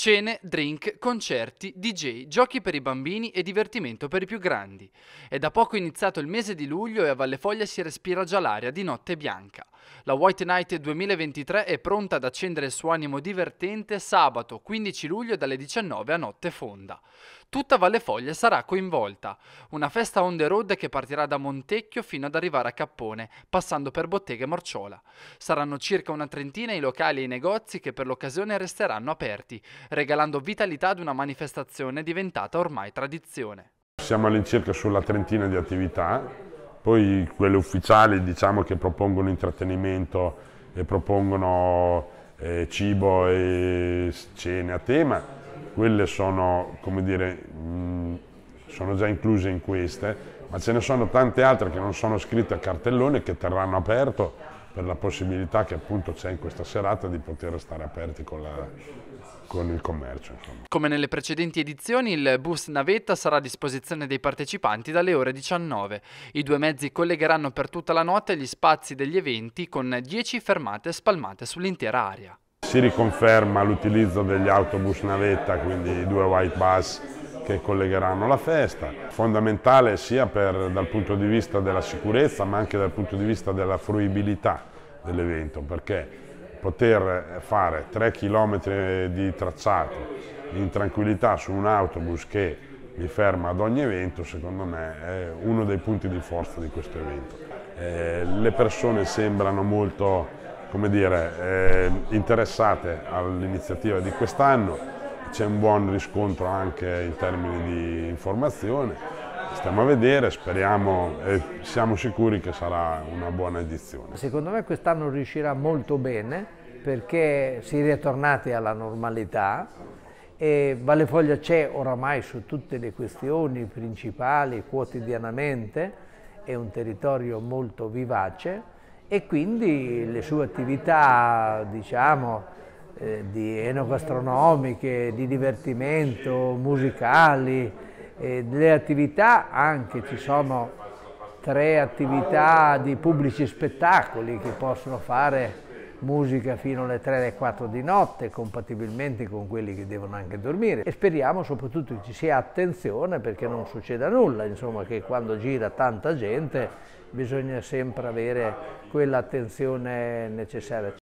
Cene, drink, concerti, DJ, giochi per i bambini e divertimento per i più grandi. È da poco iniziato il mese di luglio e a Valle Foglia si respira già l'aria di notte bianca. La White Night 2023 è pronta ad accendere il suo animo divertente sabato 15 luglio dalle 19 a notte fonda. Tutta Valle Foglia sarà coinvolta. Una festa on the road che partirà da Montecchio fino ad arrivare a Cappone, passando per Botteghe Morciola. Saranno circa una trentina i locali e i negozi che per l'occasione resteranno aperti, regalando vitalità ad una manifestazione diventata ormai tradizione. Siamo all'incirca sulla trentina di attività, poi quelle ufficiali diciamo che propongono intrattenimento e propongono eh, cibo e cene a tema quelle sono, come dire, mh, mm, sono già incluse in queste, ma ce ne sono tante altre che non sono scritte a cartellone che terranno aperto per la possibilità che appunto c'è in questa serata di poter stare aperti con, la, con il commercio. Insomma. Come nelle precedenti edizioni, il bus navetta sarà a disposizione dei partecipanti dalle ore 19. I due mezzi collegheranno per tutta la notte gli spazi degli eventi con 10 fermate spalmate sull'intera area. Si riconferma l'utilizzo degli autobus navetta, quindi i due white bus che collegheranno la festa, fondamentale sia per, dal punto di vista della sicurezza ma anche dal punto di vista della fruibilità dell'evento perché poter fare 3 km di tracciato in tranquillità su un autobus che mi ferma ad ogni evento, secondo me è uno dei punti di forza di questo evento. Eh, le persone sembrano molto come dire, eh, interessate all'iniziativa di quest'anno, c'è un buon riscontro anche in termini di informazione, stiamo a vedere, speriamo e siamo sicuri che sarà una buona edizione. Secondo me quest'anno riuscirà molto bene perché si è ritornati alla normalità e Vallefoglia c'è oramai su tutte le questioni principali quotidianamente, è un territorio molto vivace, e quindi le sue attività diciamo, eh, di enogastronomiche, di divertimento, musicali, eh, le attività anche ci sono tre attività di pubblici spettacoli che possono fare musica fino alle 3 alle 4 di notte, compatibilmente con quelli che devono anche dormire. E speriamo soprattutto che ci sia attenzione perché non succeda nulla, insomma, che quando gira tanta gente bisogna sempre avere quell'attenzione necessaria.